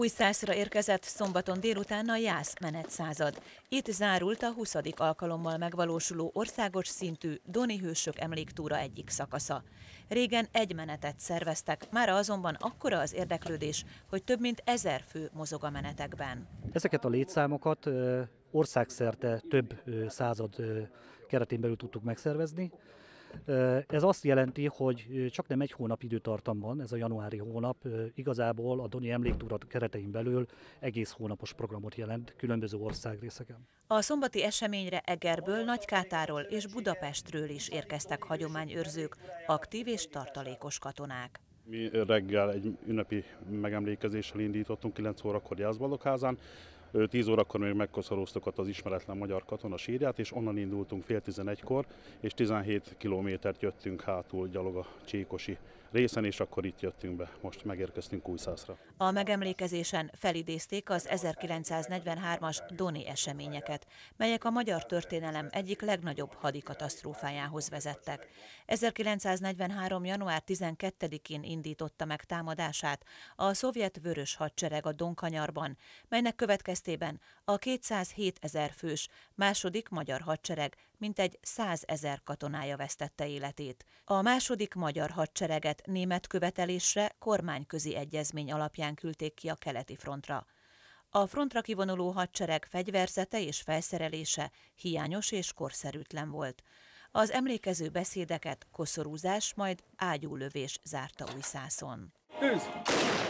Újszászra érkezett szombaton délután a Jász század. Itt zárult a 20. alkalommal megvalósuló országos szintű Doni Hősök emléktúra egyik szakasza. Régen egy menetet szerveztek, mára azonban akkora az érdeklődés, hogy több mint ezer fő mozog a menetekben. Ezeket a létszámokat országszerte több század keretén belül tudtuk megszervezni. Ez azt jelenti, hogy csak nem egy hónap időtartamban, ez a januári hónap, igazából a Doni Emléktúra keretein belül egész hónapos programot jelent különböző országrészeken. A szombati eseményre Egerből, Nagykátáról és Budapestről is érkeztek hagyományőrzők, aktív és tartalékos katonák. Mi reggel egy ünnepi megemlékezéssel indítottunk 9 órakor Jászbalokházán, 10 órakor még megkoszorúztuk az ismeretlen magyar katona sírját, és onnan indultunk fél 11-kor, és 17 kilométert jöttünk hátul gyalog a Csíkosi részen, és akkor itt jöttünk be. Most megérkeztünk Újszászra. A megemlékezésen felidézték az 1943-as Doni eseményeket, melyek a magyar történelem egyik legnagyobb hadikatasztrófájához vezettek. 1943. január 12-én indította meg támadását a szovjet vörös hadsereg a Donkanyarban, melynek következtében következtében a 207 ezer fős második magyar hadsereg mintegy 100 ezer katonája vesztette életét. A második magyar hadsereget német követelésre kormányközi egyezmény alapján küldték ki a keleti frontra. A frontra kivonuló hadsereg fegyverzete és felszerelése hiányos és korszerűtlen volt. Az emlékező beszédeket koszorúzás, majd ágyúlövés zárta szászon. Tűz!